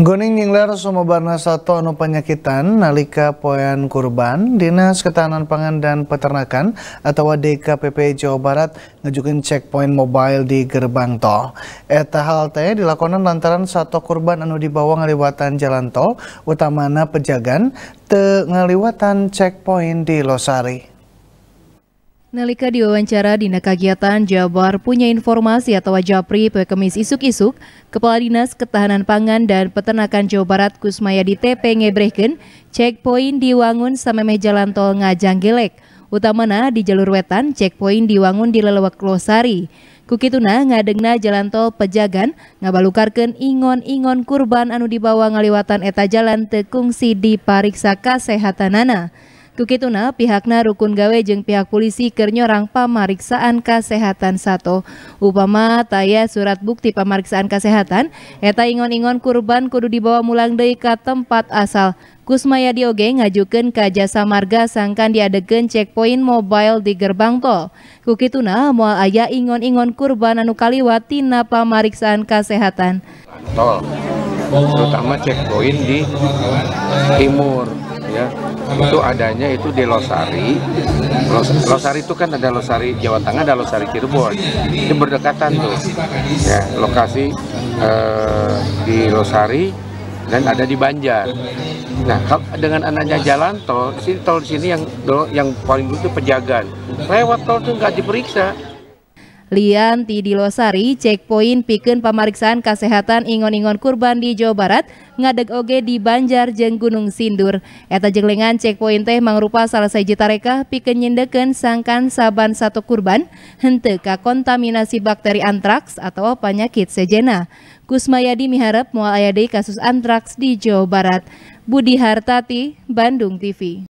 Goning nyingler sumebarna satu anu penyakitan nalika poyan kurban Dinas Ketahanan Pangan dan Peternakan atau DKPP Jawa Barat ngejukin checkpoint mobile di gerbang tol. Eta hal teh dilakonan lantaran satu kurban anu dibawa ngaliwatan jalan tol utamana pejagan te ngaliwatan checkpoint di Losari. Nalika diwawancara Dina Kegiatan Jabar punya informasi atau Japri Pekemis Isuk-Isuk, Kepala Dinas Ketahanan Pangan dan Peternakan Jawa Barat Kusmayadi TP ngebrehken checkpoint diwangun sama jalan tol Ngajang Gelek, utamana di jalur wetan checkpoint diwangun di lelewak Losari. Kukituna ngadegna jalan tol Pejagan ngabalukarkan ingon-ingon kurban anu dibawa ngaliwatan eta jalan tekungsi di kesehatan kasehatanana. Kukituna, pihakna rukun gawe jeng pihak polisi keur pemeriksaan kesehatan kasehatan sato upama taya surat bukti pemeriksaan kesehatan eta ingon-ingon kurban kudu dibawa mulang dari ke tempat asal Kusmaya Dioge ngajukan ke jasa marga sangkan diadegen checkpoint mobile di gerbang tol. Kukituna mual ayah ingon-ingon kurban anu kaliwat pemeriksaan kesehatan. Tol, terutama checkpoint di timur ya itu adanya itu di Losari Los, Losari itu kan ada Losari Jawa Tengah ada Losari Cirebon itu berdekatan tuh ya lokasi eh, di Losari dan ada di Banjar nah dengan anaknya jalan tol si tol sini yang yang paling dulu itu pejagan lewat tol tuh nggak diperiksa Lianti Tidilosari, checkpoint pikeun pemeriksaan kesehatan ingon-ingon kurban di Jawa Barat ngadeg oge di Banjar jeung Gunung Sindur eta jenglengan checkpoint teh mangrupa salah siji tareka pikeun nyendeken sangkan saban satu kurban henteu kontaminasi bakteri antraks atau penyakit sejena Kusmayadi miharap moal aya kasus antraks di Jawa Barat Budi Hartati Bandung TV